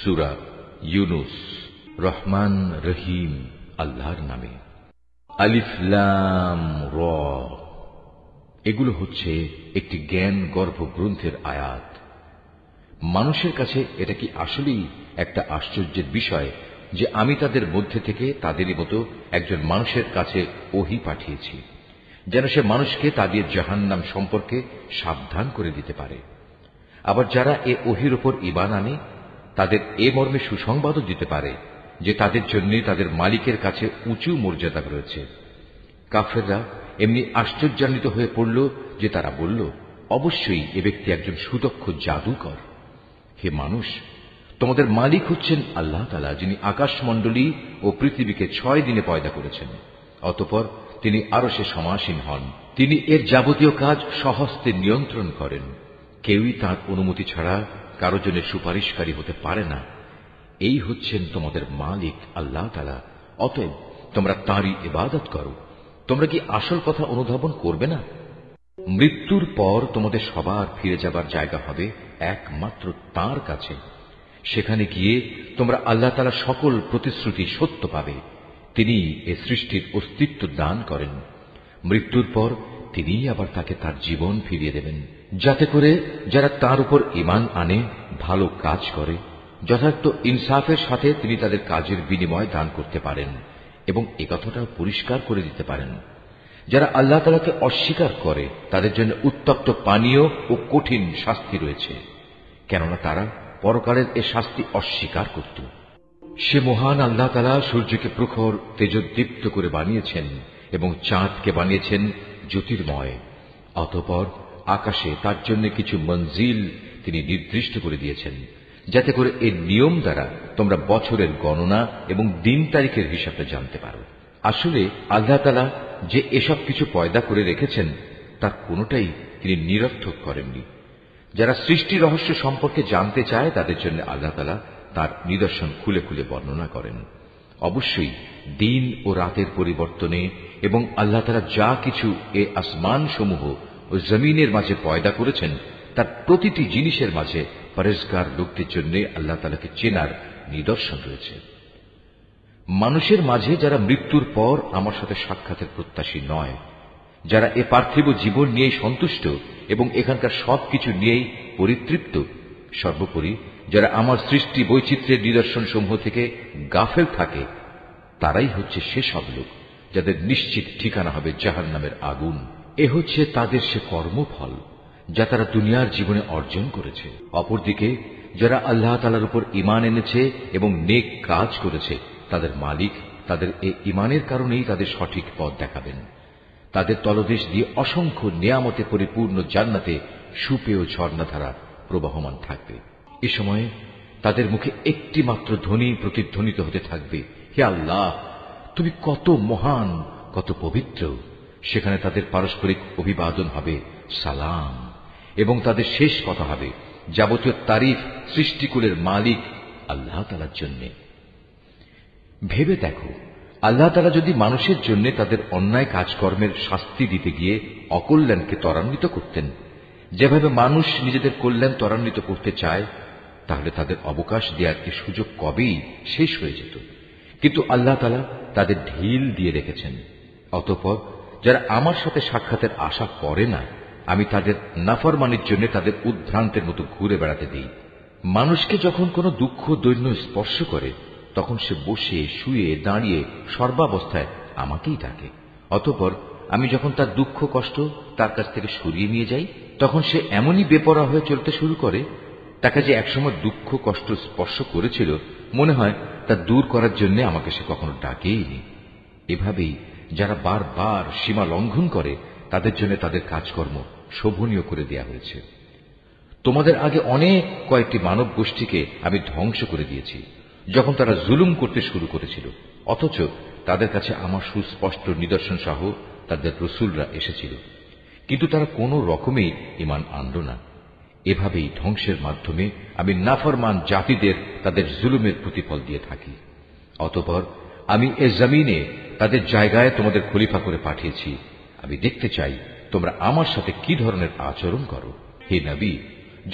সুরা ইউনুস রহমান রহিম আল্লাহর নামে আলিফলাম র এগুলো হচ্ছে একটি জ্ঞান গর্ভ গ্রন্থের আয়াত মানুষের কাছে এটা কি আসলেই একটা আশ্চর্যের বিষয় যে আমি তাদের মধ্যে থেকে তাদেরই মতো একজন মানুষের কাছে ওহি পাঠিয়েছি যেন সে মানুষকে তাদের জাহান্নাম সম্পর্কে সাবধান করে দিতে পারে আবার যারা এ ওহির ওপর ইবান আনে তাদের এ মর্মে সুসংবাদও দিতে পারে যে তাদের জন্য তাদের মালিকের কাছে উঁচু মর্যাদা রয়েছে কাফেররা এমনি আশ্চর্যান্বিত হয়ে পড়ল যে তারা বলল অবশ্যই এ ব্যক্তি একজন সুদক্ষ জাদুকর হে মানুষ তোমাদের মালিক হচ্ছেন আল্লাহ তালা যিনি আকাশমণ্ডলী ও পৃথিবীকে ছয় দিনে পয়দা করেছেন অতপর তিনি আরো সে সমাসীন হন তিনি এর যাবতীয় কাজ সহস্তে নিয়ন্ত্রণ করেন কেউই তার অনুমতি ছাড়া কারো জন্য সুপারিশকারী হতে পারে না এই হচ্ছেন তোমাদের মালিক আল্লাহ তালা অতএব তোমরা তাঁরই ইবাদত করো তোমরা কি আসল কথা অনুধাবন করবে না মৃত্যুর পর তোমাদের সবার ফিরে যাবার জায়গা হবে একমাত্র তার কাছে সেখানে গিয়ে তোমরা আল্লাহ তালা সকল প্রতিশ্রুতি সত্য পাবে তিনি এ সৃষ্টির অস্তিত্ব দান করেন মৃত্যুর পর তিনি আবার তাকে তার জীবন ফিরিয়ে দেবেন যাতে করে যারা তার উপর ইমান আনে ভালো কাজ করে যথার্থ ইনসাফের সাথে তিনি তাদের কাজের বিনিময় দান করতে পারেন এবং এ কথাটাও পরিষ্কার করে দিতে পারেন যারা আল্লাহ তালাকে অস্বীকার করে তাদের জন্য উত্তপ্ত পানীয় ও কঠিন শাস্তি রয়েছে কেননা তারা পরকালের এ শাস্তি অস্বীকার করত সে মহান আল্লাহ তালা সূর্যকে প্রখর তেজদীপ্ত করে বানিয়েছেন এবং চাঁদকে বানিয়েছেন জ্যোতির্ময় অতপর আকাশে তার জন্য কিছু মঞ্জিল তিনি নির্দিষ্ট করে দিয়েছেন যাতে করে এর নিয়ম দ্বারা তোমরা বছরের গণনা এবং দিন তারিখের হিসাবে জানতে পারো আসলে আল্লাহ তালা যে এসব কিছু পয়দা করে রেখেছেন তার কোনোটাই তিনি নিরর্থক করেননি যারা সৃষ্টি রহস্য সম্পর্কে জানতে চায় তাদের জন্য আল্লাহ তালা তার নিদর্শন খুলে খুলে বর্ণনা করেন অবশ্যই দিন ও রাতের পরিবর্তনে এবং আল্লাহ তালা যা কিছু এ আসমান সমূহ ও জমিনের মাঝে পয়দা করেছেন তার প্রতিটি জিনিসের মাঝে পরেজগার লোকদের জন্য আল্লাহ তালাকে চেনার নিদর্শন রয়েছে মানুষের মাঝে যারা মৃত্যুর পর আমার সাথে সাক্ষাতের প্রত্যাশী নয় যারা এ পার্থিব জীবন নিয়েই সন্তুষ্ট এবং এখানকার সবকিছু নিয়েই পরিতৃপ্ত সর্বোপরি যারা আমার সৃষ্টি বৈচিত্র্যের নিদর্শন সমূহ থেকে গাফেল থাকে তারাই হচ্ছে সেসব লোক যাদের নিশ্চিত ঠিকানা হবে জাহান নামের আগুন এ হচ্ছে তাদের সে কর্মফল যা তারা দুনিয়ার জীবনে অর্জন করেছে অপরদিকে যারা আল্লাহ তালার উপর ইমান এনেছে এবং নেক কাজ করেছে তাদের মালিক তাদের এ ইমানের কারণেই তাদের সঠিক পথ দেখাবেন তাদের তলদেশ দিয়ে অসংখ্য নিয়ামতে পরিপূর্ণ জান্নাতে সুপেয় ঝর্ণাধারা প্রবাহমান থাকবে এ সময়ে তাদের মুখে একটি মাত্র ধ্বনি প্রতিধ্বনিত হতে থাকবে হে আল্লাহ তুমি কত মহান কত পবিত্র সেখানে তাদের পারস্পরিক অভিবাদন হবে সালাম এবং তাদের শেষ কথা হবে যাবতীয় তারিফ সৃষ্টিকুলের মালিক আল্লাহ তালার জন্য ভেবে দেখো আল্লাহ তালা যদি মানুষের জন্য তাদের অন্যায় কাজকর্মের শাস্তি দিতে গিয়ে অকল্যাণকে ত্বরান্বিত করতেন যেভাবে মানুষ নিজেদের কল্যাণ ত্বরান্বিত করতে চায় তাহলে তাদের অবকাশ দেওয়ার কি সুযোগ কবেই শেষ হয়ে যেত কিন্তু আল্লাহ তালা তাদের ঢিল দিয়ে রেখেছেন অতঃপর যারা আমার সাথে সাক্ষাতের আশা করে না আমি তাদের নাফরমানির জন্য তাদের উদ্ভ্রান্তের মতো ঘুরে বেড়াতে দিই মানুষকে যখন কোনো দুঃখ দৈন্য স্পর্শ করে তখন সে বসে শুয়ে দাঁড়িয়ে সর্বাবস্থায় আমাকেই ডাকে অতপর আমি যখন তার দুঃখ কষ্ট তার কাছ থেকে সরিয়ে নিয়ে যাই তখন সে এমনই বেপরা হয়ে চলতে শুরু করে তাকে যে একসময় দুঃখ কষ্ট স্পর্শ করেছিল মনে হয় তা দূর করার জন্য আমাকে সে কখনো ডাকেইনি এভাবেই যারা বারবার সীমা লঙ্ঘন করে তাদের জন্য তাদের কাজকর্ম শোভনীয় করে দেয়া হয়েছে তোমাদের আগে অনেক কয়েকটি মানব গোষ্ঠীকে আমি ধ্বংস করে দিয়েছি যখন তারা জুলুম করতে শুরু করেছিল অথচ তাদের কাছে আমার সুস্পষ্ট নিদর্শন সহ তাদের রসুলরা এসেছিল কিন্তু তারা কোনো রকমেই ইমান আনল না এভাবেই ধ্বংসের মাধ্যমে আমি নাফরমান জাতিদের তাদের জুলুমের প্রতিফল দিয়ে থাকি অতপর আমি এ জমিনে তাদের জায়গায় তোমাদের খলিফা করে পাঠিয়েছি আমি দেখতে চাই তোমরা আমার সাথে কি ধরনের আচরণ করো হে নবী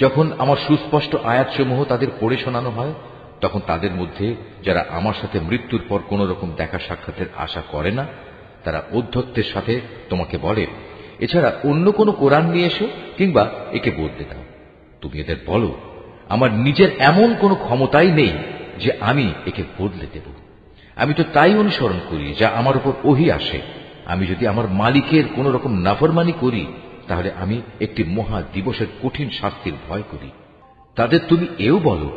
যখন আমার সুস্পষ্ট আয়াতসমূহ তাদের পড়ে শোনানো হয় তখন তাদের মধ্যে যারা আমার সাথে মৃত্যুর পর কোন রকম দেখা সাক্ষাতের আশা করে না তারা অধ্যত্বের সাথে তোমাকে বলে এছাড়া অন্য কোনো কোরআন নিয়ে এসো কিংবা একে বদলে দাও তুমি এদের বলো আমার নিজের এমন কোনো ক্ষমতাই নেই যে আমি একে বদলে দেবো আমি তো তাই অনুসরণ করি যা আমার উপর ওহি আসে আমি যদি আমার মালিকের কোন রকম নাফরমানি করি তাহলে আমি একটি মহা দিবসের কঠিন শাস্তির ভয় করি তাদের তুমি এও বলো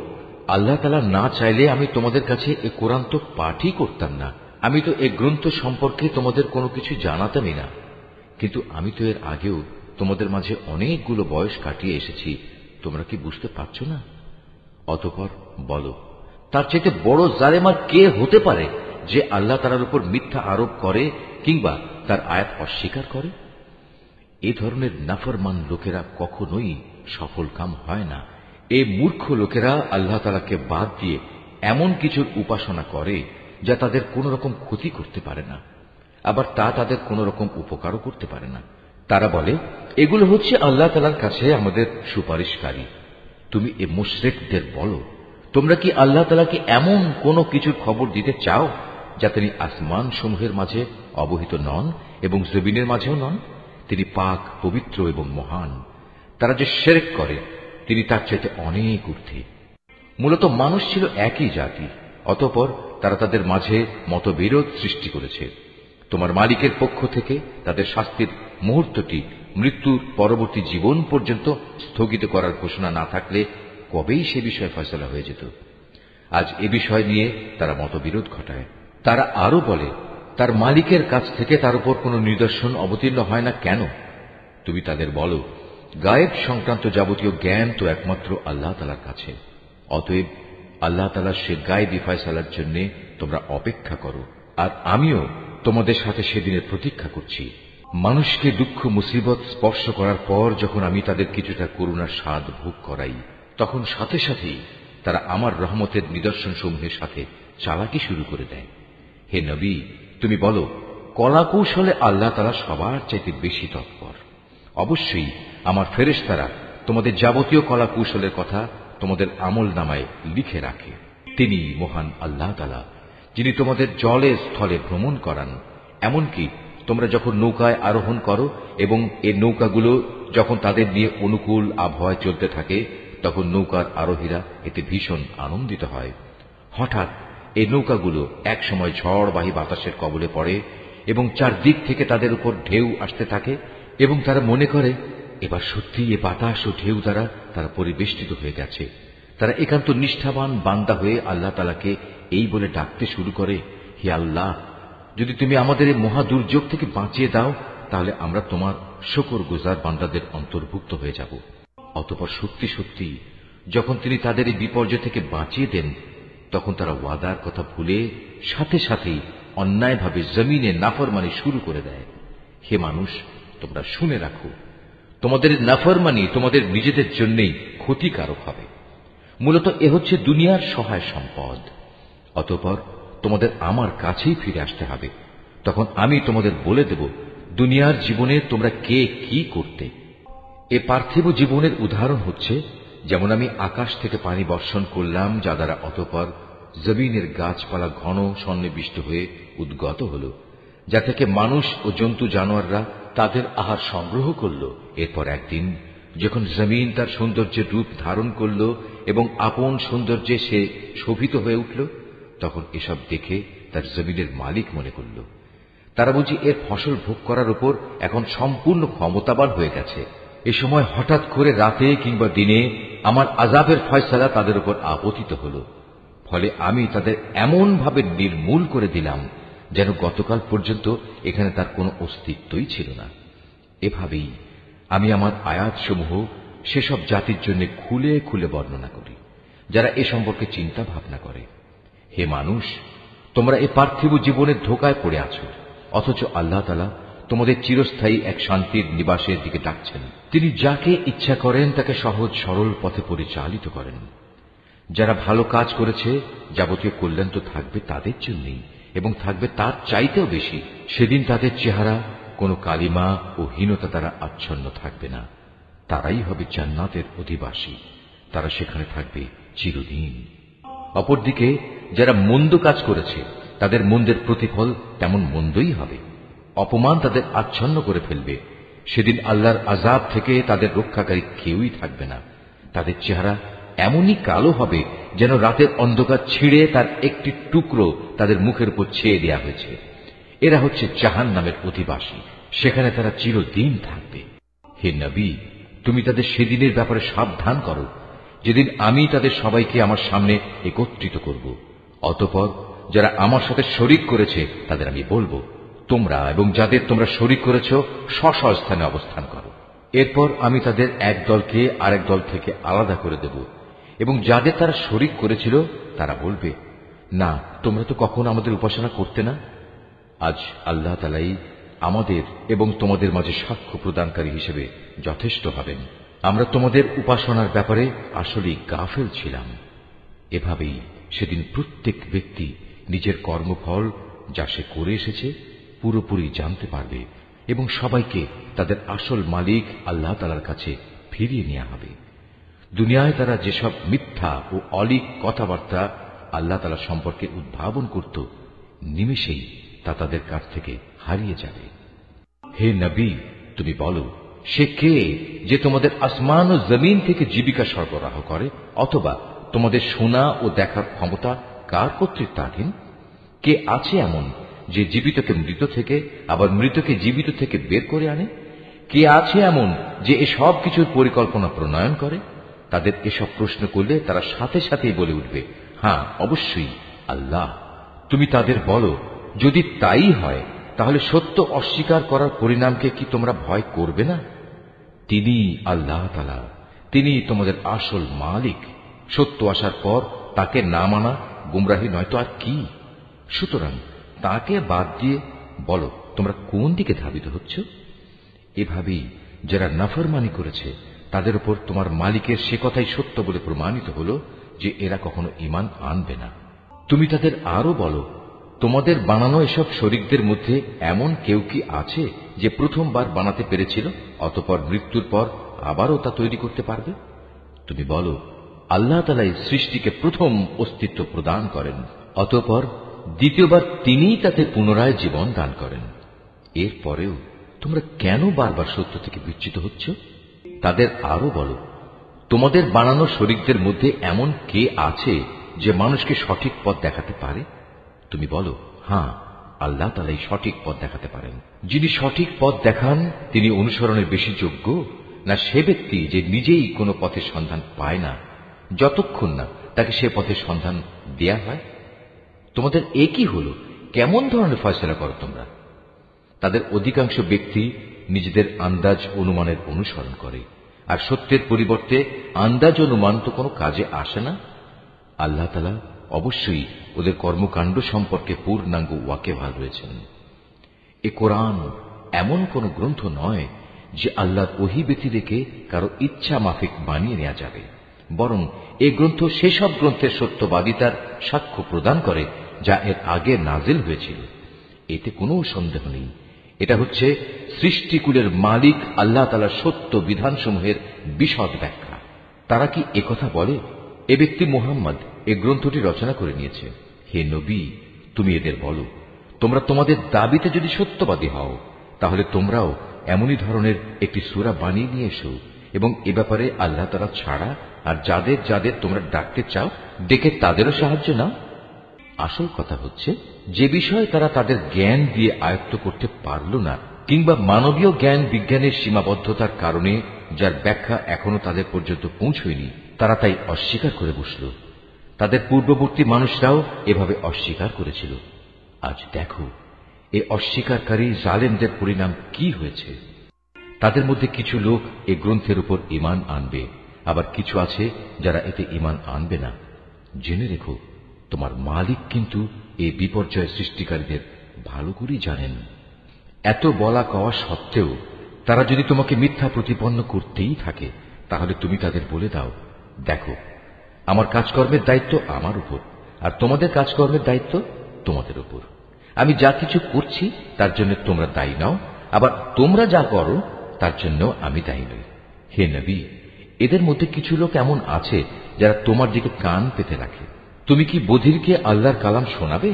আল্লাহ তালা না চাইলে আমি তোমাদের কাছে এ কোরআন তো পাঠই করতাম না আমি তো এ গ্রন্থ সম্পর্কে তোমাদের কোনো কিছু জানাতামই না কিন্তু আমি তো এর আগেও তোমাদের মাঝে অনেকগুলো বয়স কাটিয়ে এসেছি তোমরা কি বুঝতে পারছ না অতপর বলো তার চাইতে বড় জালেমার কে হতে পারে যে আল্লাহ তার উপর মিথ্যা আরোপ করে কিংবা তার আয়াত অস্বীকার করে এ ধরনের নাফরমান লোকেরা কখনোই সফল কাম হয় না এ মূর্খ লোকেরা আল্লাহ তালাকে বাদ দিয়ে এমন কিছুর উপাসনা করে যা তাদের কোন রকম ক্ষতি করতে পারে না আবার তা তাদের কোন রকম উপকারও করতে পারে না তারা বলে এগুলো হচ্ছে আল্লাহ তালার কাছে আমাদের সুপারিশকারী তুমি এ মুশ্রেকদের বলো তোমরা কি আল্লাহ তালাকে এমন কোনো কিছুর খবর দিতে চাও যা তিনি আসমান সমূহের মাঝে অবহিত নন এবং জবিনের মাঝেও নন তিনি পাক পবিত্র এবং মহান তারা যে শেরেক করে তিনি তার চাইতে অনেক ঊর্ধ্বে মূলত মানুষ ছিল একই জাতি অতপর তারা তাদের মাঝে মতবিরোধ সৃষ্টি করেছে তোমার মালিকের পক্ষ থেকে তাদের শাস্তির মুহূর্তটি মৃত্যুর পরবর্তী জীবন পর্যন্ত স্থগিত করার ঘোষণা না থাকলে কবেই সে বিষয়ে ফয়সলা হয়ে যেত আজ এ বিষয় নিয়ে তারা মতবিরোধ ঘটায় তারা আরো বলে তার মালিকের কাছ থেকে তার উপর কোন নিদর্শন অবতীর্ণ হয় না কেন তুমি তাদের বলো গায়েব সংক্রান্ত যাবতীয় জ্ঞান তো একমাত্র আল্লাহ তালার কাছে অতএব আল্লাহ তালা সে গায়ে বিফায় সালার জন্য তোমরা অপেক্ষা করো আর আমিও তোমাদের সাথে সেদিনের প্রতীক্ষা করছি মানুষকে দুঃখ মুসিবত স্পর্শ করার পর যখন আমি তাদের কিছুটা করুণার স্বাদ ভোগ করাই তখন সাথে সাথেই তারা আমার রহমতের নিদর্শন সমূহের সাথে চালাকি শুরু করে দেয় হে নবী তুমি বলো কলা কৌশলে আল্লাহ তারা সবার চাইতে বেশি তৎপর অবশ্যই আমার ফেরেশতারা তোমাদের যাবতীয় কলা কৌশলের কথা তোমাদের আমল নামায় লিখে রাখে তিনি মহান আল্লাহ তালা যিনি তোমাদের জলে স্থলে ভ্রমণ করান এমনকি তোমরা যখন নৌকায় আরোহণ করো এবং এ নৌকাগুলো যখন তাদের নিয়ে অনুকূল আবহাওয়ায় চলতে থাকে তখন নৌকার আরোহীরা এতে ভীষণ আনন্দিত হয় হঠাৎ এই নৌকাগুলো একসময় ঝড়বাহী বাতাসের কবলে পড়ে এবং চারদিক থেকে তাদের উপর ঢেউ আসতে থাকে এবং তারা মনে করে এবার সত্যি এ বাতাস ও ঢেউ দ্বারা তারা পরিবেষ্টিত হয়ে গেছে তারা একান্ত নিষ্ঠাবান বান্দা হয়ে আল্লাহ তালাকে এই বলে ডাকতে শুরু করে হে আল্লাহ যদি তুমি আমাদের এই মহা দুর্যোগ থেকে বাঁচিয়ে দাও তাহলে আমরা তোমার শকর গুজার বান্দাদের অন্তর্ভুক্ত হয়ে যাব অতপর সত্যি সত্যি যখন তিনি তাদের এই বিপর্যয় থেকে বাঁচিয়ে দেন তখন তারা ওয়াদার কথা ভুলে সাথে সাথেই অন্যায়ভাবে জমিনে নাফরমানি শুরু করে দেয় হে মানুষ তোমরা শুনে রাখো তোমাদের নাফরমানি তোমাদের নিজেদের জন্যেই ক্ষতিকারক হবে মূলত এ হচ্ছে দুনিয়ার সহায় সম্পদ অতপর তোমাদের আমার কাছেই ফিরে আসতে হবে তখন আমি তোমাদের বলে দেব দুনিয়ার জীবনে তোমরা কে কি করতে এ পার্থিব জীবনের উদাহরণ হচ্ছে যেমন আমি আকাশ থেকে পানি বর্ষণ করলাম যা দ্বারা অতপর জমিনের গাছপালা ঘন সন্নিবিষ্ট হয়ে উদ্গত হল যা থেকে মানুষ ও জন্তু জানোয়াররা তাদের আহার সংগ্রহ করল এরপর একদিন যখন জমিন তার সৌন্দর্যের রূপ ধারণ করল এবং আপন সৌন্দর্যে সে শোভিত হয়ে উঠল তখন এসব দেখে তার জমিনের মালিক মনে করল তারা বুঝি এর ফসল ভোগ করার উপর এখন সম্পূর্ণ ক্ষমতাবান হয়ে গেছে এ সময় হঠাৎ করে রাতে কিংবা দিনে আমার আজাবের ফয়সালা তাদের উপর আপতিত হল ফলে আমি তাদের এমনভাবে নির্মূল করে দিলাম যেন গতকাল পর্যন্ত এখানে তার কোনো অস্তিত্বই ছিল না এভাবেই আমি আমার আয়াতসমূহ সেসব জাতির জন্য খুলে খুলে বর্ণনা করি যারা এ সম্পর্কে চিন্তা ভাবনা করে হে মানুষ তোমরা এ পার্থিব জীবনের ধোকায় পড়ে আছো অথচ আল্লাহ তালা তোমাদের চিরস্থায়ী এক শান্তির নিবাসের দিকে ডাকছেন তিনি যাকে ইচ্ছা করেন তাকে সহজ সরল পথে পরিচালিত করেন যারা ভালো কাজ করেছে যাবতীয় কল্যাণ তো থাকবে তাদের জন্যই এবং থাকবে তার চাইতেও বেশি সেদিন তাদের চেহারা কোনো কালিমা ও হীনতা দ্বারা আচ্ছন্ন থাকবে না তারাই হবে জান্নাতের অধিবাসী তারা সেখানে থাকবে চিরদিন অপরদিকে যারা মন্দ কাজ করেছে তাদের মন্দের প্রতিফল তেমন মন্দই হবে অপমান তাদের আচ্ছন্ন করে ফেলবে সেদিন আল্লাহর আজাব থেকে তাদের রক্ষাকারী কেউই থাকবে না তাদের চেহারা এমনই কালো হবে যেন রাতের অন্ধকার ছিঁড়ে তার একটি টুকরো তাদের মুখের উপর ছেয়ে দেওয়া হয়েছে এরা হচ্ছে জাহান নামের অধিবাসী সেখানে তারা চিরদিন থাকবে হে নবী তুমি তাদের সেদিনের ব্যাপারে সাবধান করো যেদিন আমি তাদের সবাইকে আমার সামনে একত্রিত করব অতপর যারা আমার সাথে শরিক করেছে তাদের আমি বলবো তোমরা এবং যাদের তোমরা শরিক করেছ স্ব স্থানে অবস্থান করো এরপর আমি তাদের এক দলকে আরেক দল থেকে আলাদা করে দেব এবং যাদের তারা শরিক করেছিল তারা বলবে না তোমরা তো কখনো আমাদের উপাসনা করতে না আজ আল্লাহ তালাই আমাদের এবং তোমাদের মাঝে সাক্ষ্য প্রদানকারী হিসেবে যথেষ্ট হবেন আমরা তোমাদের উপাসনার ব্যাপারে আসলেই গাফেল ছিলাম এভাবেই সেদিন প্রত্যেক ব্যক্তি নিজের কর্মফল যা সে করে এসেছে পুরোপুরি জানতে পারবে এবং সবাইকে তাদের আসল মালিক আল্লাহ তালার কাছে ফিরিয়ে নেওয়া হবে দুনিয়ায় তারা যেসব মিথ্যা ও অলিক কথাবার্তা আল্লাহ তালা সম্পর্কে উদ্ভাবন করত নিমেষেই তা তাদের কাছ থেকে হারিয়ে যাবে হে নবী তুমি বলো সে কে যে তোমাদের আসমান ও জমিন থেকে জীবিকা সরবরাহ করে অথবা তোমাদের শোনা ও দেখার ক্ষমতা কার কর্তৃত্বাধীন কে আছে এমন যে জীবিতকে মৃত থেকে আবার মৃতকে জীবিত থেকে বের করে আনে কে আছে এমন যে এসব কিছুর পরিকল্পনা প্রণয়ন করে তাদের এসব প্রশ্ন করলে তারা সাথে সাথেই বলে উঠবে হ্যাঁ অবশ্যই আল্লাহ তুমি তাদের বলো যদি তাই হয় তাহলে সত্য অস্বীকার করার পরিণামকে কি তোমরা ভয় করবে না তিনি আল্লাহ তালা তিনি তোমাদের আসল মালিক সত্য আসার পর তাকে না মানা গুমরাহী নয়তো আর কি সুতরাং তাকে বাদ দিয়ে বলো তোমরা কোন দিকে ধাবিত হচ্ছ এভাবেই যারা নাফরমানি করেছে তাদের উপর তোমার মালিকের সে কথাই সত্য বলে প্রমাণিত হল যে এরা কখনো ইমান আনবে না তুমি তাদের আরো বলো তোমাদের বানানো এসব শরিকদের মধ্যে এমন কেউ কি আছে যে প্রথমবার বানাতে পেরেছিল অতপর মৃত্যুর পর আবারও তা তৈরি করতে পারবে তুমি বলো আল্লাহ তালাই সৃষ্টিকে প্রথম অস্তিত্ব প্রদান করেন অতপর দ্বিতীয়বার তিনি তাতে পুনরায় জীবন দান করেন এর পরেও তোমরা কেন বারবার সত্য থেকে বিচ্যুত হচ্ছ তাদের আরো বলো তোমাদের বানানো শরিকদের মধ্যে এমন কে আছে যে মানুষকে সঠিক পথ দেখাতে পারে তুমি বলো হ্যাঁ আল্লাহ তালাই সঠিক পথ দেখাতে পারেন যিনি সঠিক পথ দেখান তিনি অনুসরণের বেশি যোগ্য না সে ব্যক্তি যে নিজেই কোনো পথের সন্ধান পায় না যতক্ষণ না তাকে সে পথের সন্ধান দেয়া হয় তোমাদের এ কি হল কেমন ধরনের ফয়সলা করো তোমরা তাদের অধিকাংশ ব্যক্তি নিজেদের আন্দাজ অনুমানের অনুসরণ করে আর সত্যের পরিবর্তে আন্দাজ অনুমান তো কোনো কাজে আসে না আল্লাহ তালা অবশ্যই ওদের কর্মকাণ্ড সম্পর্কে পূর্ণাঙ্গ ওয়াকেভাল রয়েছেন এ কোরআন এমন কোন গ্রন্থ নয় যে আল্লাহর ওহি ব্যতি রেখে কারো ইচ্ছা মাফিক বানিয়ে নেওয়া যাবে বরং এ গ্রন্থ সেসব গ্রন্থের সত্যবাদিতার সাক্ষ্য প্রদান করে যা এর আগে নাজিল হয়েছিল এতে কোনো সন্দেহ নেই এটা হচ্ছে সৃষ্টিকুলের মালিক আল্লাহ তালার সত্য বিধানসমূহের বিশদ ব্যাখ্যা তারা কি কথা বলে এ ব্যক্তি মোহাম্মদ এ গ্রন্থটি রচনা করে নিয়েছে হে নবী তুমি এদের বলো তোমরা তোমাদের দাবিতে যদি সত্যবাদী হও তাহলে তোমরাও এমনই ধরনের একটি সুরা বানিয়ে নিয়ে এসো এবং এ ব্যাপারে আল্লাহ তালা ছাড়া আর যাদের যাদের তোমরা ডাকতে চাও ডেকে তাদেরও সাহায্য নাও আসল কথা হচ্ছে যে বিষয়ে তারা তাদের জ্ঞান দিয়ে আয়ত্ত করতে পারল না কিংবা মানবীয় জ্ঞান বিজ্ঞানের সীমাবদ্ধতার কারণে যার ব্যাখ্যা এখনো তাদের পর্যন্ত পৌঁছয়নি তারা তাই অস্বীকার করে বসল তাদের পূর্ববর্তী মানুষরাও এভাবে অস্বীকার করেছিল আজ দেখো এ অস্বীকারী জালেমদের পরিণাম কি হয়েছে তাদের মধ্যে কিছু লোক এ গ্রন্থের উপর ইমান আনবে আবার কিছু আছে যারা এতে ইমান আনবে না জেনে রেখো তোমার মালিক কিন্তু এই বিপর্যয় সৃষ্টিকারীদের ভালো করেই জানেন এত বলা কওয়া সত্ত্বেও তারা যদি তোমাকে মিথ্যা প্রতিপন্ন করতেই থাকে তাহলে তুমি তাদের বলে দাও দেখো আমার কাজকর্মের দায়িত্ব আমার উপর আর তোমাদের কাজকর্মের দায়িত্ব তোমাদের উপর আমি যা কিছু করছি তার জন্য তোমরা দায়ী নাও আবার তোমরা যা করো তার জন্য আমি দায়ী নই হে নবী এদের মধ্যে কিছু লোক এমন আছে যারা তোমার দিকে কান পেতে রাখে তুমি কি বধিরকে আল্লাহর কালাম শোনাবে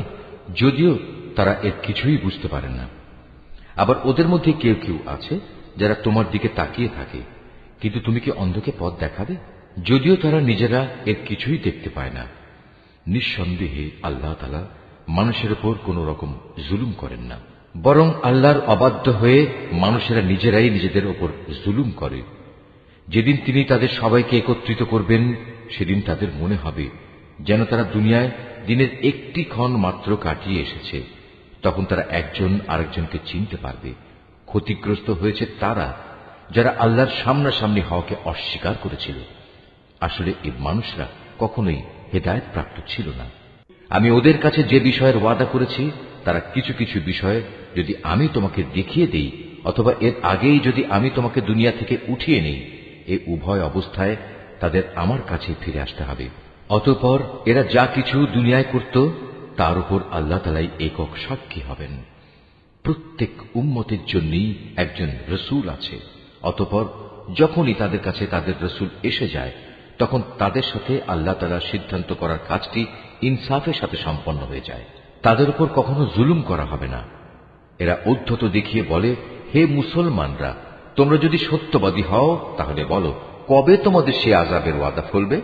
যদিও তারা এর কিছুই বুঝতে পারে না আবার ওদের মধ্যে কেউ কেউ আছে যারা তোমার দিকে তাকিয়ে থাকে কিন্তু তুমি কি অন্ধকে পথ দেখাবে যদিও তারা নিজেরা এর কিছুই দেখতে পায় না নিঃসন্দেহে আল্লাহ তালা মানুষের ওপর কোন রকম জুলুম করেন না বরং আল্লাহর অবাধ্য হয়ে মানুষেরা নিজেরাই নিজেদের ওপর জুলুম করে যেদিন তিনি তাদের সবাইকে একত্রিত করবেন সেদিন তাদের মনে হবে যেন তারা দুনিয়ায় দিনের একটি ক্ষণ মাত্র কাটিয়ে এসেছে তখন তারা একজন আরেকজনকে চিনতে পারবে ক্ষতিগ্রস্ত হয়েছে তারা যারা আল্লাহর সামনাসামনি হওয়াকে অস্বীকার করেছিল আসলে এই মানুষরা কখনোই হেদায়ত প্রাপ্ত ছিল না আমি ওদের কাছে যে বিষয়ের ওয়াদা করেছি তারা কিছু কিছু বিষয়ে যদি আমি তোমাকে দেখিয়ে দেই অথবা এর আগেই যদি আমি তোমাকে দুনিয়া থেকে উঠিয়ে নেই এ উভয় অবস্থায় তাদের আমার কাছে ফিরে আসতে হবে অতপর এরা যা কিছু দুনিয়ায় করত তার উপর আল্লাহ তালাই একক সাক্ষী হবেন প্রত্যেক উম্মতের জন্যই একজন রসুল আছে অতপর যখনই তাদের কাছে তাদের রসুল এসে যায় তখন তাদের সাথে আল্লাহ তালা সিদ্ধান্ত করার কাজটি ইনসাফের সাথে সম্পন্ন হয়ে যায় তাদের উপর কখনো জুলুম করা হবে না এরা উদ্ধত দেখিয়ে বলে হে মুসলমানরা তোমরা যদি সত্যবাদী হও তাহলে বলো কবে তোমাদের সে আজাবের ওয়াদা ফলবে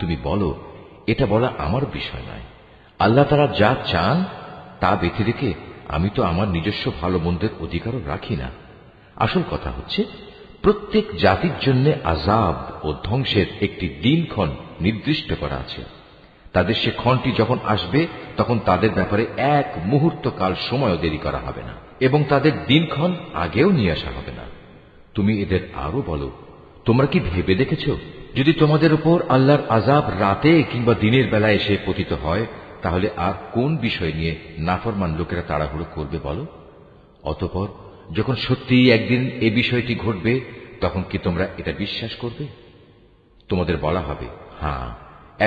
তুমি বলো এটা বলা আমার বিষয় নয় আল্লাহ তারা যা চান তা বেঁধে রেখে আমি তো আমার নিজস্ব ভালো মন্দের অধিকারও রাখি না আসল কথা হচ্ছে প্রত্যেক জাতির জন্য আজাব ও ধ্বংসের একটি দিনক্ষণ নির্দিষ্ট করা আছে তাদের সে ক্ষণটি যখন আসবে তখন তাদের ব্যাপারে এক মুহূর্ত কাল সময়ও দেরি করা হবে না এবং তাদের দিনক্ষণ আগেও নিয়ে আসা হবে না তুমি এদের আরো বলো তোমরা কি ভেবে দেখেছো যদি তোমাদের উপর আল্লাহর আজাব রাতে কিংবা দিনের বেলায় এসে পতিত হয় তাহলে আর কোন বিষয় নিয়ে নাফরমান লোকেরা তাড়াহুড়ো করবে বলো অতপর যখন সত্যিই একদিন এ বিষয়টি ঘটবে তখন কি তোমরা এটা বিশ্বাস করবে তোমাদের বলা হবে হ্যাঁ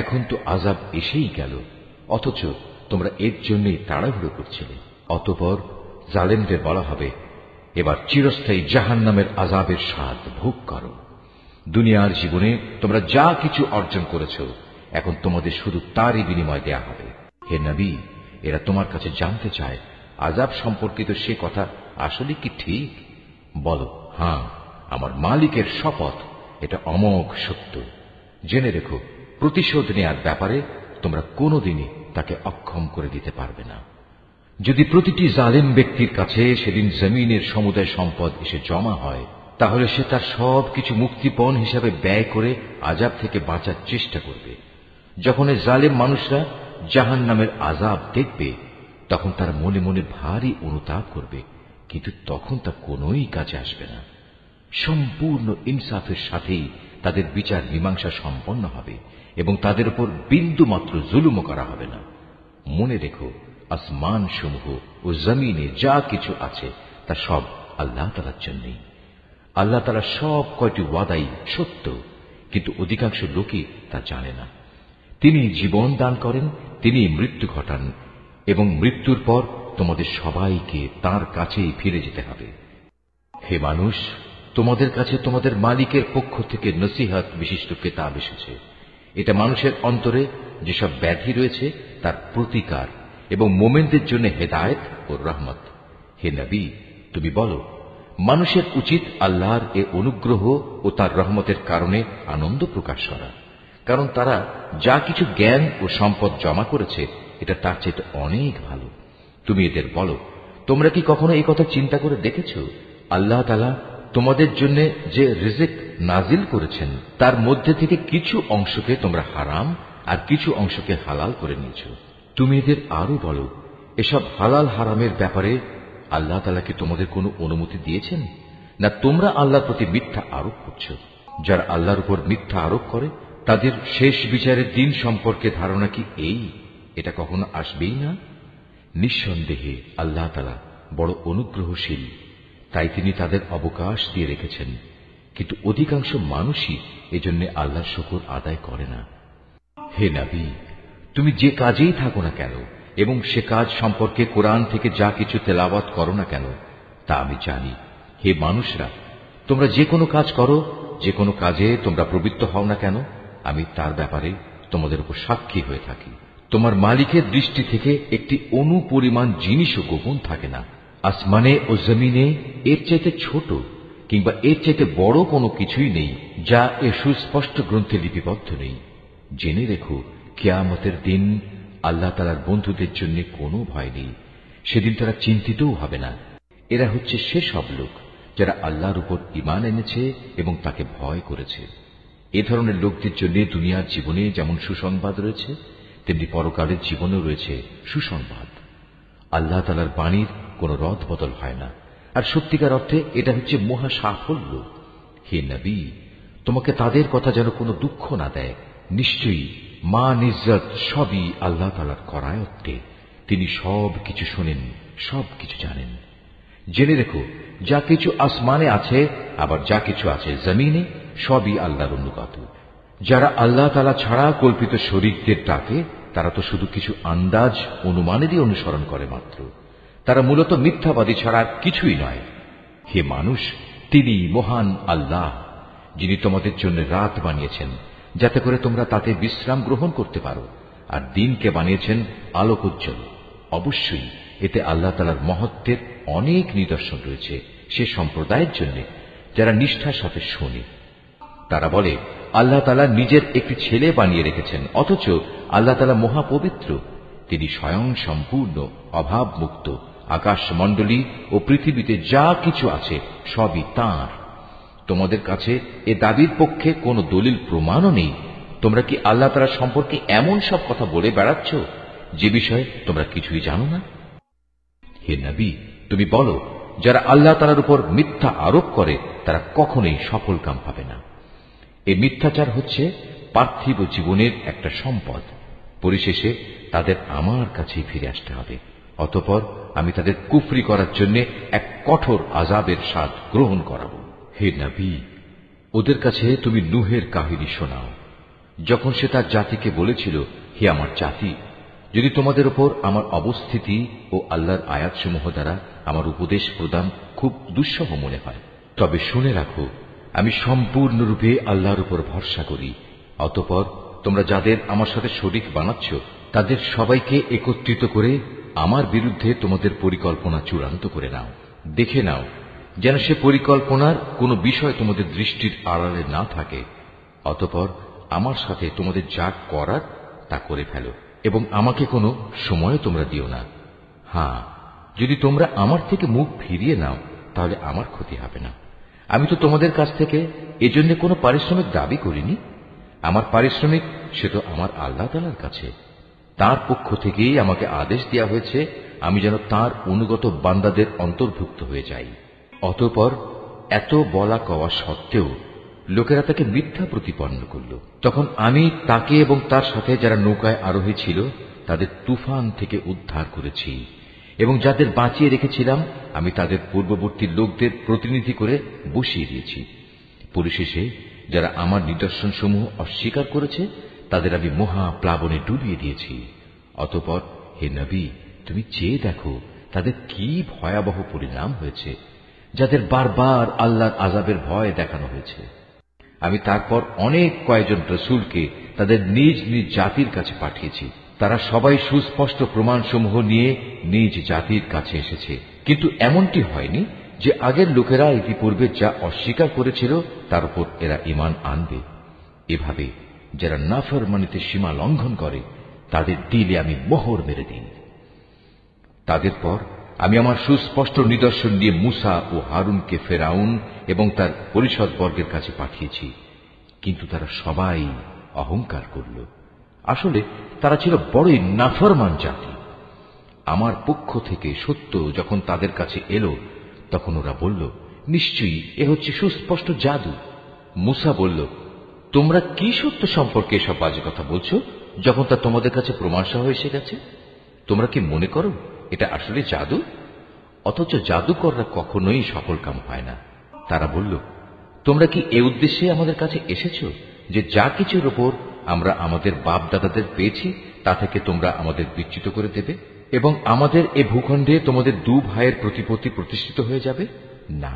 এখন তো আজাব এসেই গেল অথচ তোমরা এর জন্যই তাড়াহুড়ো করছিলে অতপর জালেমদের বলা হবে এবার চিরস্থায়ী জাহান্নামের আজাবের স্বাদ ভোগ করো দুনিয়ার জীবনে তোমরা যা কিছু অর্জন করেছ এখন তোমাদের শুধু তারই বিনিময় দেয়া হবে হে নবী এরা তোমার কাছে জানতে চায় আজাব সম্পর্কিত সে কথা আসলে কি ঠিক বলো হ্যাঁ আমার মালিকের শপথ এটা অমোঘ সত্য জেনে রেখো প্রতিশোধ নেয়ার ব্যাপারে তোমরা কোনোদিনই তাকে অক্ষম করে দিতে পারবে না যদি প্রতিটি জালেম ব্যক্তির কাছে সেদিন জমিনের সমুদায় সম্পদ এসে জমা হয় তাহলে সে তার সব কিছু মুক্তিপণ হিসাবে ব্যয় করে আজাব থেকে বাঁচার চেষ্টা করবে যখন এ জালেম মানুষরা জাহান নামের আজাব দেখবে তখন তার মনে মনে ভারী অনুতাপ করবে কিন্তু তখন তা কোনোই কাজে আসবে না সম্পূর্ণ ইনসাফের সাথেই তাদের বিচার মীমাংসা সম্পন্ন হবে এবং তাদের উপর বিন্দু মাত্র জুলুম করা হবে না মনে রেখো আসমান সমূহ ও জমিনে যা কিছু আছে তা সব আল্লাহ তালার জন্যই আল্লাহ তারা সব কয়টি ওয়াদাই সত্য কিন্তু অধিকাংশ লোকে তা জানে না তিনি জীবন দান করেন তিনি মৃত্যু ঘটান এবং মৃত্যুর পর তোমাদের সবাইকে তার কাছেই ফিরে যেতে হবে হে মানুষ তোমাদের কাছে তোমাদের মালিকের পক্ষ থেকে নসিহাত বিশিষ্ট কেতাব এসেছে এটা মানুষের অন্তরে যেসব ব্যাধি রয়েছে তার প্রতিকার এবং মোমেনদের জন্য হেদায়ত ও রহমত হে নবী তুমি বলো মানুষের উচিত আল্লাহর এ অনুগ্রহ ও তার রহমতের কারণে আনন্দ প্রকাশ করা কারণ তারা যা কিছু জ্ঞান ও সম্পদ জমা করেছে এটা তার চেয়ে অনেক ভালো তুমি এদের বলো তোমরা কি কখনো এই কথা চিন্তা করে দেখেছ আল্লাহ তালা তোমাদের জন্য যে রিজিক নাজিল করেছেন তার মধ্যে থেকে কিছু অংশকে তোমরা হারাম আর কিছু অংশকে হালাল করে নিয়েছ তুমি এদের আরো বলো এসব হালাল হারামের ব্যাপারে আল্লাহ তালাকে তোমাদের কোনো অনুমতি দিয়েছেন না তোমরা আল্লাহর প্রতি মিথ্যা আরোপ করছ যারা আল্লাহর উপর মিথ্যা আরোপ করে তাদের শেষ বিচারের দিন সম্পর্কে ধারণা কি এই এটা কখনো আসবেই না নিঃসন্দেহে আল্লাহ তালা বড় অনুগ্রহশীল তাই তিনি তাদের অবকাশ দিয়ে রেখেছেন কিন্তু অধিকাংশ মানুষই এজন্য আল্লাহর শকুর আদায় করে না হে নাবি তুমি যে কাজেই থাকো না কেন এবং সে কাজ সম্পর্কে কোরআন থেকে যা কিছু তেলাওয়াত করো না কেন তা আমি জানি হে মানুষরা তোমরা যে কোনো কাজ করো যে কোনো কাজে তোমরা প্রবৃত্ত হও না কেন আমি তার ব্যাপারে তোমাদের উপর সাক্ষী হয়ে থাকি তোমার মালিকের দৃষ্টি থেকে একটি অনুপরিমাণ জিনিসও গোপন থাকে না আসমানে ও জমিনে এর চাইতে ছোট কিংবা এর চাইতে বড় কোনো কিছুই নেই যা এ সুস্পষ্ট গ্রন্থে লিপিবদ্ধ নেই জেনে রেখো কেয়ামতের দিন আল্লাহ তালার বন্ধুদের জন্য কোনো ভয় নেই সেদিন তারা চিন্তিতও হবে না এরা হচ্ছে সেসব লোক যারা আল্লাহর উপর ইমান এনেছে এবং তাকে ভয় করেছে এ ধরনের লোকদের জন্য দুনিয়ার জীবনে যেমন সুসংবাদ রয়েছে তেমনি পরকালের জীবনেও রয়েছে সুসংবাদ আল্লাহ তালার বাণীর কোন রদ বদল হয় না আর সত্যিকার অর্থে এটা হচ্ছে মহা সাফল্য হে নবী তোমাকে তাদের কথা যেন কোনো দুঃখ না দেয় নিশ্চয়ই মান ইজ্জত সবই আল্লাহ তালার করায়ত্তে তিনি সব কিছু শোনেন সব কিছু জানেন জেনে রেখো যা কিছু আসমানে আছে আবার যা কিছু আছে জমিনে সবই আল্লাহর অনুগত যারা আল্লাহ তালা ছাড়া কল্পিত শরীরদের ডাকে তারা তো শুধু কিছু আন্দাজ অনুমানেরই অনুসরণ করে মাত্র তারা মূলত মিথ্যাবাদী ছাড়া কিছুই নয় হে মানুষ তিনি মহান আল্লাহ যিনি তোমাদের জন্য রাত বানিয়েছেন যাতে করে তোমরা তাতে বিশ্রাম গ্রহণ করতে পারো আর দিনকে বানিয়েছেন আলোক উজ্জ্বল অবশ্যই এতে আল্লাহ তালার মহত্বের অনেক নিদর্শন রয়েছে সে সম্প্রদায়ের জন্য যারা নিষ্ঠার সাথে শোনে তারা বলে আল্লাহ তালা নিজের একটি ছেলে বানিয়ে রেখেছেন অথচ আল্লাহ তালা মহাপবিত্র তিনি স্বয়ং সম্পূর্ণ অভাবমুক্ত আকাশমণ্ডলী ও পৃথিবীতে যা কিছু আছে সবই তাঁর তোমাদের কাছে এ দাবির পক্ষে কোনো দলিল প্রমাণও নেই তোমরা কি আল্লাহ তালা সম্পর্কে এমন সব কথা বলে বেড়াচ্ছ যে বিষয়ে তোমরা কিছুই জানো না হে নবী তুমি বলো যারা আল্লাহ তালার উপর মিথ্যা আরোপ করে তারা কখনোই সফল কাম পাবে না এ মিথ্যাচার হচ্ছে পার্থিব জীবনের একটা সম্পদ পরিশেষে তাদের আমার কাছেই ফিরে আসতে হবে অতপর আমি তাদের কুফরি করার জন্য এক কঠোর আজাবের স্বাদ গ্রহণ করাবো হে নবী ওদের কাছে তুমি নুহের কাহিনী শোনাও যখন সে তার জাতিকে বলেছিল হে আমার জাতি যদি তোমাদের উপর আমার অবস্থিতি ও আল্লাহর আয়াতসমূহ দ্বারা আমার উপদেশ প্রদান খুব দুঃসহ মনে হয় তবে শুনে রাখো আমি সম্পূর্ণরূপে আল্লাহর উপর ভরসা করি অতপর তোমরা যাদের আমার সাথে শরিক বানাচ্ছ তাদের সবাইকে একত্রিত করে আমার বিরুদ্ধে তোমাদের পরিকল্পনা চূড়ান্ত করে নাও দেখে নাও যেন সে পরিকল্পনার কোনো বিষয় তোমাদের দৃষ্টির আড়ালে না থাকে অতপর আমার সাথে তোমাদের যা করার তা করে ফেলো এবং আমাকে কোনো সময় তোমরা দিও না হ্যাঁ যদি তোমরা আমার থেকে মুখ ফিরিয়ে নাও তাহলে আমার ক্ষতি হবে না আমি তো তোমাদের কাছ থেকে এজন্য কোনো পারিশ্রমিক দাবি করিনি আমার পারিশ্রমিক সে তো আমার আল্লাহ তালার কাছে তার পক্ষ থেকেই আমাকে আদেশ দেওয়া হয়েছে আমি যেন তার অনুগত বান্দাদের অন্তর্ভুক্ত হয়ে যাই অতঃপর এত বলা কওয়া সত্ত্বেও লোকেরা তাকে মিথ্যা প্রতিপন্ন করল তখন আমি তাকে এবং তার সাথে যারা নৌকায় আরোহী ছিল তাদের তুফান থেকে উদ্ধার করেছি এবং যাদের বাঁচিয়ে রেখেছিলাম আমি তাদের পূর্ববর্তী লোকদের প্রতিনিধি করে বসিয়ে দিয়েছি পরিশেষে যারা আমার নিদর্শনসমূহ অস্বীকার করেছে তাদের আমি মহা প্লাবনে ডুবিয়ে দিয়েছি অতপর হে নবী তুমি চেয়ে দেখো তাদের কি ভয়াবহ পরিণাম হয়েছে যাদের বারবার আল্লাহর আজাবের ভয় দেখানো হয়েছে আমি তারপর অনেক কয়েকজন রসুলকে তাদের নিজ নিজ জাতির কাছে পাঠিয়েছি তারা সবাই সুস্পষ্ট প্রমাণসমূহ নিয়ে নিজ জাতির কাছে এসেছে কিন্তু এমনটি হয়নি যে আগের লোকেরা ইতিপূর্বে যা অস্বীকার করেছিল তার উপর এরা ইমান আনবে এভাবে যারা নাফর মানিতে সীমা লঙ্ঘন করে তাদের দিলে আমি মোহর মেরে দিন তাদের পর আমি আমার সুস্পষ্ট নিদর্শন দিয়ে মুসা ও হারুনকে ফেরাউন এবং তার পরিষদ বর্গের কাছে পাঠিয়েছি কিন্তু তারা সবাই অহংকার করল আসলে তারা ছিল বড়ই নাফরমান জাতি আমার পক্ষ থেকে সত্য যখন তাদের কাছে এলো তখন ওরা বলল নিশ্চয়ই এ হচ্ছে সুস্পষ্ট জাদু মুসা বলল তোমরা কি সত্য সম্পর্কে এসব বাজে কথা বলছো যখন তা তোমাদের কাছে প্রমাণসহ এসে গেছে তোমরা কি মনে করো এটা আসলে জাদু অথচ জাদুকররা কখনোই সফল কাম হয় না তারা বলল তোমরা কি এ উদ্দেশ্যে আমাদের কাছে এসেছ যে যা কিছুর ওপর আমরা আমাদের বাপদাদাদের পেয়েছি তা থেকে তোমরা আমাদের বিচ্যুত করে দেবে এবং আমাদের এ ভূখণ্ডে তোমাদের দু ভাইয়ের প্রতিপত্তি প্রতিষ্ঠিত হয়ে যাবে না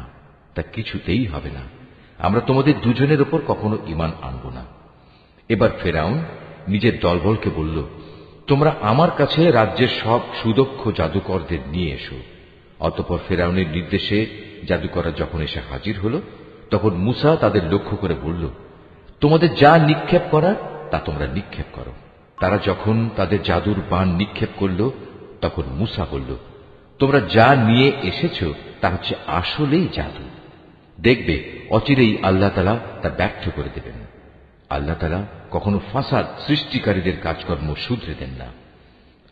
তা কিছুতেই হবে না আমরা তোমাদের দুজনের ওপর কখনো ইমান আনব না এবার ফেরাউন নিজের দলবলকে বলল তোমরা আমার কাছে রাজ্যের সব সুদক্ষ জাদুকরদের নিয়ে এসো অতপর ফেরাউনের নির্দেশে জাদুকররা যখন এসে হাজির হল তখন মুসা তাদের লক্ষ্য করে বলল তোমাদের যা নিক্ষেপ করার তা তোমরা নিক্ষেপ করো তারা যখন তাদের জাদুর বান নিক্ষেপ করল তখন মুসা বলল তোমরা যা নিয়ে এসেছ তা হচ্ছে আসলেই জাদু দেখবে অচিরেই আল্লাহ তালা তা ব্যর্থ করে দেবেন আল্লাহ তালা কখনো ফাসাদ সৃষ্টিকারীদের কাজকর্ম শুধরে দেন না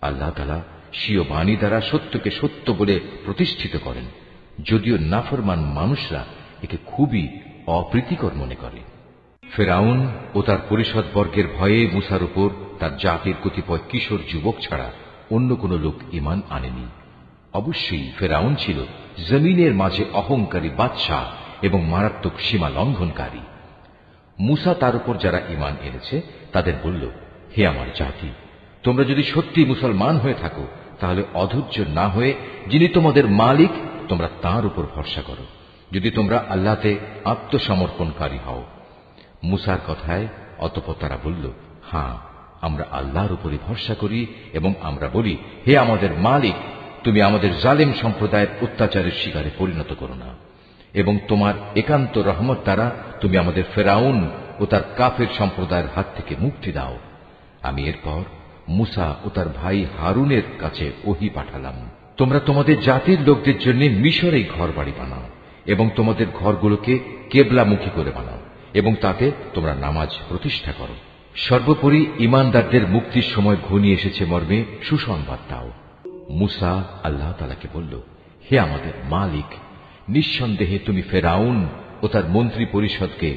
আল্লাহ তালা স্বীয় বাণী দ্বারা সত্যকে সত্য বলে প্রতিষ্ঠিত করেন যদিও নাফরমান মানুষরা একে খুবই অপ্রীতিকর মনে করে ফেরাউন ও তার পরিষদ বর্গের ভয়ে মুসার উপর তার জাতির কতিপয় কিশোর যুবক ছাড়া অন্য কোনো লোক ইমান আনেনি অবশ্যই ফেরাউন ছিল জমিনের মাঝে অহংকারী বাদশাহ এবং মারাত্মক সীমা লঙ্ঘনকারী মুসা তার উপর যারা ইমান এনেছে তাদের বলল হে আমার জাতি তোমরা যদি সত্যি মুসলমান হয়ে থাকো তাহলে অধৈর্য না হয়ে যিনি তোমাদের মালিক তোমরা তার উপর ভরসা করো যদি তোমরা আল্লাহতে আত্মসমর্পণকারী হও মুসার কথায় অতপর তারা বলল হ্যাঁ আমরা আল্লাহর উপরই ভরসা করি এবং আমরা বলি হে আমাদের মালিক তুমি আমাদের জালেম সম্প্রদায়ের অত্যাচারের শিকারে পরিণত করো না এবং তোমার একান্ত রহমত দ্বারা তুমি আমাদের ফেরাউন ও তার কাফের সম্প্রদায়ের হাত থেকে মুক্তি দাও আমি এরপর মুসা ও তার ভাই হারুনের কাছে ওহি পাঠালাম তোমরা তোমাদের জাতির লোকদের জন্য মিশরেই ঘর বাড়ি বানাও এবং তোমাদের ঘরগুলোকে কেবলামুখী করে বানাও এবং তাতে তোমরা নামাজ প্রতিষ্ঠা করো সর্বোপরি ইমানদারদের মুক্তির সময় ঘনিয়ে এসেছে মর্মে সুসংবাদ দাও মুসা আল্লাহ তালাকে বলল হে আমাদের মালিক নিঃসন্দেহে তুমি ফেরাউন ও তার মন্ত্রী পরিষদকে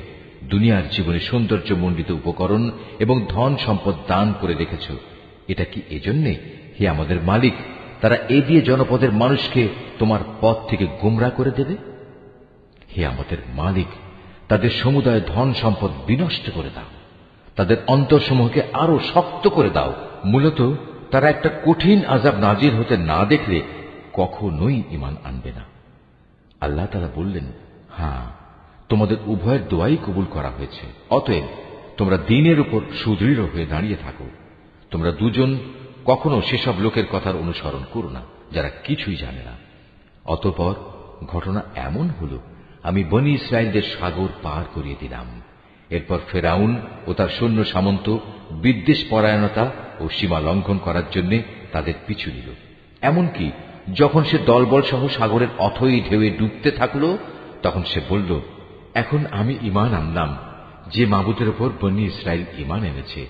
দুনিয়ার জীবনে সৌন্দর্য মণ্ডিত উপকরণ এবং ধন সম্পদ দান করে রেখেছ এটা কি এজন্যে হে আমাদের মালিক তারা এ দিয়ে জনপদের মানুষকে তোমার পথ থেকে গুমরা করে দেবে হে আমাদের মালিক তাদের সমুদায় ধন সম্পদ বিনষ্ট করে দাও তাদের অন্তরসমূহকে আরো শক্ত করে দাও মূলত তারা একটা কঠিন আজাব নাজির হতে না দেখলে কখনোই ইমান আনবে না আল্লাহ তারা বললেন হ্যাঁ তোমাদের উভয়ের দোয়াই কবুল করা হয়েছে অতএব তোমরা দিনের উপর সুদৃঢ় হয়ে দাঁড়িয়ে থাকো তোমরা দুজন কখনো সেসব লোকের কথার অনুসরণ করো না যারা কিছুই জানে না অতপর ঘটনা এমন হল আমি বনি ইসরায়েলদের সাগর পার করিয়ে দিলাম এরপর ফেরাউন ও তার সৈন্য সামন্ত বিদ্বেষ পরায়ণতা ও সীমা লঙ্ঘন করার জন্য তাদের পিছু নিল এমনকি যখন সে দলবল সহ সাগরের অথই ঢেউয়ে ডুবতে থাকল তখন সে বলল এখন আমি ইমান আনলাম যে মাবুদের ওপর বনি ইসরায়েল ইমান এনেছে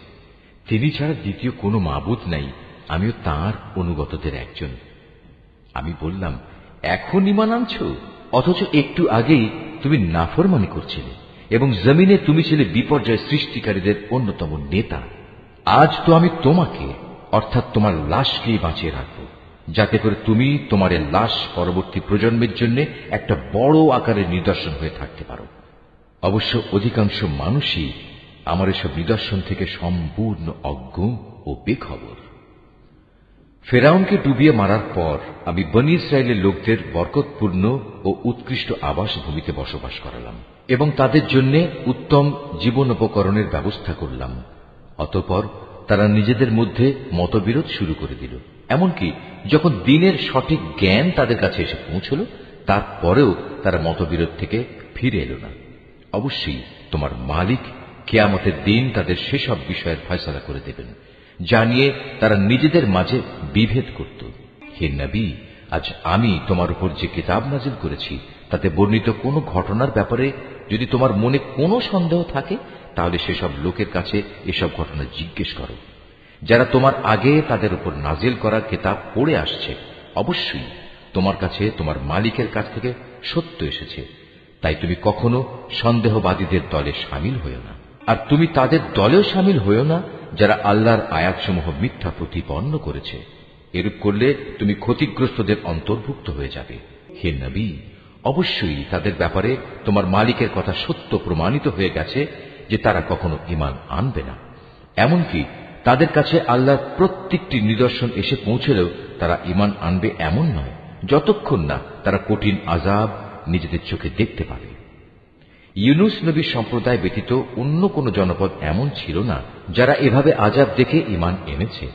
তিনি ছাড়া দ্বিতীয় কোনো মাবুদ নাই আমিও তার অনুগতদের একজন আমি বললাম এখন ইমান আনছ অথচ একটু আগেই তুমি নাফরমানি করছিলে এবং জমিনে তুমি ছিলে বিপর্যয় সৃষ্টিকারীদের অন্যতম নেতা আজ তো আমি তোমাকে অর্থাৎ তোমার লাশকেই বাঁচিয়ে রাখবো যাতে করে তুমি তোমার লাশ পরবর্তী প্রজন্মের জন্য একটা বড় আকারের নিদর্শন হয়ে থাকতে পারো অবশ্য অধিকাংশ মানুষই আমার এসব নিদর্শন থেকে সম্পূর্ণ অজ্ঞ ও বেখবর ফেরাউনকে ডুবিয়ে মারার পর আমি বনি ইসরায়েলের লোকদের বরকতপূর্ণ ও উৎকৃষ্ট আবাস ভূমিতে বসবাস করালাম এবং তাদের জন্য উত্তম জীবন উপকরণের ব্যবস্থা করলাম অতঃপর তারা নিজেদের মধ্যে মতবিরোধ শুরু করে দিল এমনকি যখন দিনের সঠিক জ্ঞান তাদের কাছে এসে পৌঁছল তারপরেও তারা মতবিরোধ থেকে ফিরে এলো না অবশ্যই তোমার মালিক কেয়ামতের দিন তাদের সেসব বিষয়ের ফয়সলা করে দেবেন যা নিয়ে তারা নিজেদের মাঝে বিভেদ করত হে নবী আজ আমি তোমার উপর যে কিতাব নাজিল করেছি তাতে বর্ণিত কোনো ঘটনার ব্যাপারে যদি তোমার মনে কোনো সন্দেহ থাকে তাহলে সেসব লোকের কাছে এসব ঘটনা জিজ্ঞেস করো যারা তোমার আগে তাদের উপর নাজিল করার কিতাব পড়ে আসছে অবশ্যই তোমার কাছে তোমার মালিকের কাছ থেকে সত্য এসেছে তাই তুমি কখনো সন্দেহবাদীদের দলে সামিল হইও না আর তুমি তাদের দলেও সামিল হইও না যারা আল্লাহর আয়াতসমূহ মিথ্যা প্রতিপন্ন করেছে এরূপ করলে তুমি ক্ষতিগ্রস্তদের অন্তর্ভুক্ত হয়ে যাবে হে নবী অবশ্যই তাদের ব্যাপারে তোমার মালিকের কথা সত্য প্রমাণিত হয়ে গেছে যে তারা কখনো ইমান আনবে না এমনকি তাদের কাছে আল্লাহর প্রত্যেকটি নিদর্শন এসে পৌঁছলেও তারা ইমান আনবে এমন নয় যতক্ষণ না তারা কঠিন আজাব নিজেদের চোখে দেখতে পাবে ইউনুস নবীর সম্প্রদায় ব্যতীত অন্য কোনো জনপদ এমন ছিল না যারা এভাবে আজাব দেখে ইমান এনেছে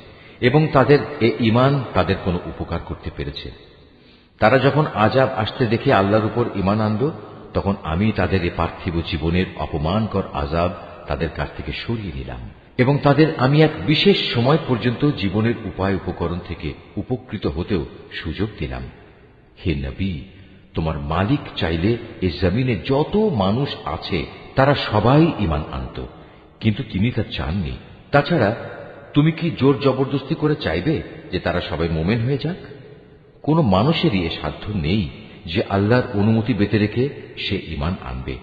এবং তাদের এ ইমান তাদের কোনো উপকার করতে পেরেছে তারা যখন আজাব আসতে দেখে আল্লাহর উপর ইমান আনল তখন আমি তাদের এ পার্থিব জীবনের অপমানকর আজাব তাদের কাছ থেকে সরিয়ে নিলাম এবং তাদের আমি এক বিশেষ সময় পর্যন্ত জীবনের উপায় উপকরণ থেকে উপকৃত হতেও সুযোগ দিলাম হে নবী তোমার মালিক চাইলে এ জমিনে যত মানুষ আছে তারা সবাই ইমান আনত কিন্তু তিনি তা চাননি তাছাড়া তুমি কি জোর জবরদস্তি করে চাইবে যে তারা সবাই মোমেন হয়ে যাক কোন মানুষেরই এ সাধ্য নেই যে আল্লাহর অনুমতি বেঁধে রেখে সে ইমান আনবে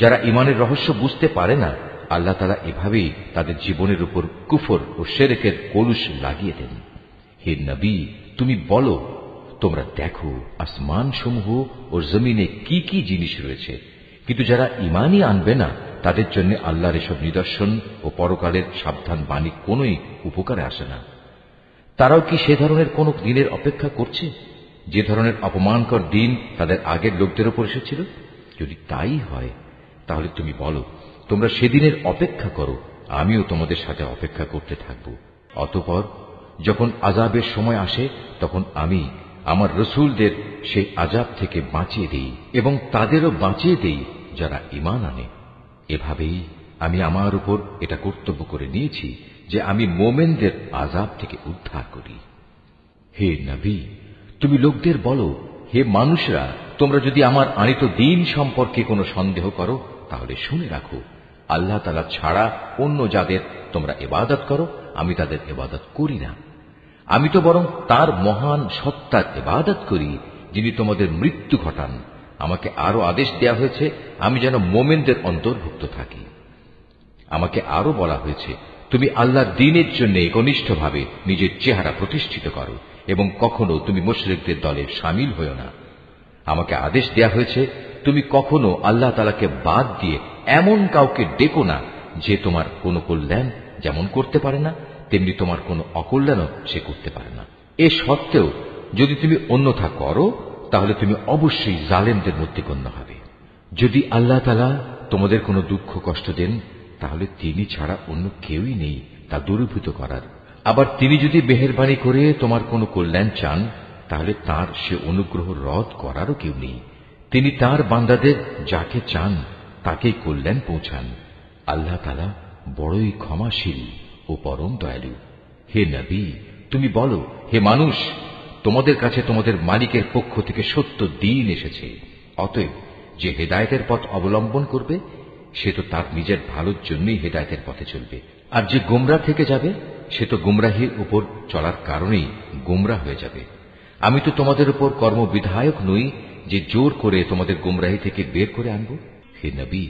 যারা ইমানের রহস্য বুঝতে পারে না আল্লাহ তারা এভাবেই তাদের জীবনের উপর কুফর ও সেরেকের কলুষ লাগিয়ে দেন হে নবী তুমি বলো তোমরা দেখো আসমান সমূহ ও জমিনে কি কি জিনিস রয়েছে কিন্তু যারা ইমানই আনবে না তাদের জন্য আল্লাহর এসব নিদর্শন ও পরকালের সাবধান বাণী কোন উপকারে আসে না তারাও কি সে ধরনের কোন দিনের অপেক্ষা করছে যে ধরনের অপমানকর দিন তাদের আগের লোকদের উপর এসেছিল যদি তাই হয় তাহলে তুমি বলো তোমরা সেদিনের অপেক্ষা করো আমিও তোমাদের সাথে অপেক্ষা করতে থাকব অতপর যখন আজাবের সময় আসে তখন আমি আমার রসুলদের সেই আজাব থেকে বাঁচিয়ে দেই এবং তাদেরও বাঁচিয়ে দেই যারা ইমান আনে এভাবেই আমি আমার উপর এটা কর্তব্য করে নিয়েছি যে আমি মোমেনদের আজাব থেকে উদ্ধার করি হে নবী তুমি লোকদের বলো হে মানুষরা তোমরা যদি আমার আনিত দিন সম্পর্কে কোনো সন্দেহ করো তাহলে শুনে রাখো আল্লাহ তালা ছাড়া অন্য যাদের তোমরা এবাদত করো আমি তাদের এবাদত করি না আমি তো বরং তার মহান সত্তার এবাদত করি যিনি তোমাদের মৃত্যু ঘটান আমাকে আরো আদেশ দেয়া হয়েছে আমি যেন মোমেনদের অন্তর্ভুক্ত থাকি আমাকে আরো বলা হয়েছে তুমি আল্লাহ দিনের জন্য একনিষ্ঠভাবে নিজের চেহারা প্রতিষ্ঠিত করো এবং কখনো তুমি মুশরিকদের দলে সামিল হও না আমাকে আদেশ দেয়া হয়েছে তুমি কখনো আল্লাহ তালাকে বাদ দিয়ে এমন কাউকে ডেকো না যে তোমার কোনো কল্যাণ যেমন করতে পারে না তেমনি তোমার কোনো অকল্যাণও সে করতে পারে না এ সত্ত্বেও যদি তুমি অন্যথা করো তাহলে তুমি অবশ্যই জালেমদের মধ্যে গণ্য হবে যদি আল্লাহ তালা তোমাদের কোনো দুঃখ কষ্ট দেন তাহলে তিনি ছাড়া অন্য কেউই নেই তা দূরীভূত করার আবার তিনি যদি মেহরবানি করে তোমার কোনো কল্যাণ চান তাহলে তার সে অনুগ্রহ রদ করারও কেউ নেই তিনি তার বান্দাদের যাকে চান তাকে কল্যাণ পৌঁছান আল্লাহ তালা বড়ই ক্ষমাশীল ও পরম দয়ালু হে নবী তুমি বলো হে মানুষ তোমাদের কাছে তোমাদের মালিকের পক্ষ থেকে সত্য দিন এসেছে অতএব যে হেদায়তের পথ অবলম্বন করবে সে তো তার নিজের ভালোর জন্যই হেদায়তের পথে চলবে আর যে গোমরা থেকে যাবে সে তো গুমরাহির উপর চলার কারণেই গোমরা হয়ে যাবে আমি তো তোমাদের উপর কর্মবিধায়ক নই যে জোর করে তোমাদের গুমরাহি থেকে বের করে আনবো হে নবী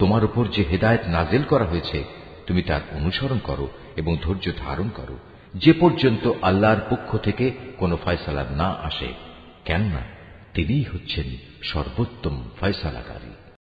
তোমার উপর যে হেদায়ত নাজেল করা হয়েছে তুমি তার অনুসরণ করো এবং ধৈর্য ধারণ করো যে পর্যন্ত আল্লাহর পক্ষ থেকে কোনো ফয়সালা না আসে কেননা তিনিই হচ্ছেন সর্বোত্তম ফয়সালাকারী